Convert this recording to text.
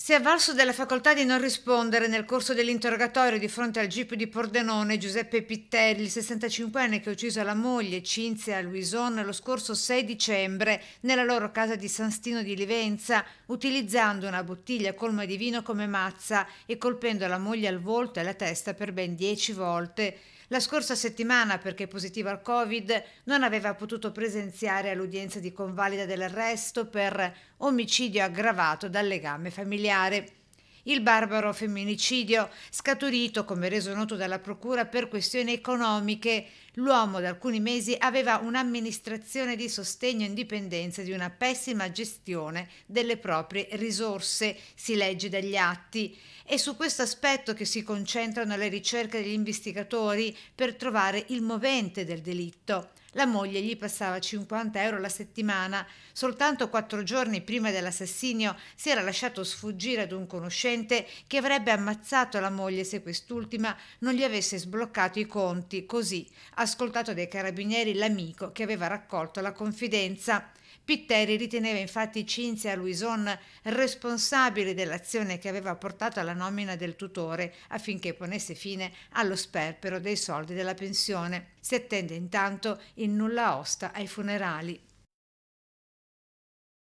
Si è avvalso della facoltà di non rispondere nel corso dell'interrogatorio di fronte al GIP di Pordenone Giuseppe Pittelli, il 65enne che ha ucciso la moglie Cinzia Luison lo scorso 6 dicembre nella loro casa di San Stino di Livenza, utilizzando una bottiglia colma di vino come mazza e colpendo la moglie al volto e alla testa per ben dieci volte. La scorsa settimana, perché positiva al Covid, non aveva potuto presenziare all'udienza di convalida dell'arresto per omicidio aggravato dal legame familiare. Il barbaro femminicidio, scaturito, come reso noto dalla Procura, per questioni economiche, l'uomo da alcuni mesi aveva un'amministrazione di sostegno in dipendenza di una pessima gestione delle proprie risorse, si legge dagli atti. È su questo aspetto che si concentrano le ricerche degli investigatori per trovare il movente del delitto. La moglie gli passava 50 euro la settimana. Soltanto quattro giorni prima dell'assassinio si era lasciato sfuggire ad un conoscente che avrebbe ammazzato la moglie se quest'ultima non gli avesse sbloccato i conti, così, ascoltato dai carabinieri l'amico che aveva raccolto la confidenza. Pitteri riteneva infatti Cinzia Luison responsabile dell'azione che aveva portato alla nomina del tutore affinché ponesse fine allo sperpero dei soldi della pensione. Si attende intanto il nulla osta ai funerali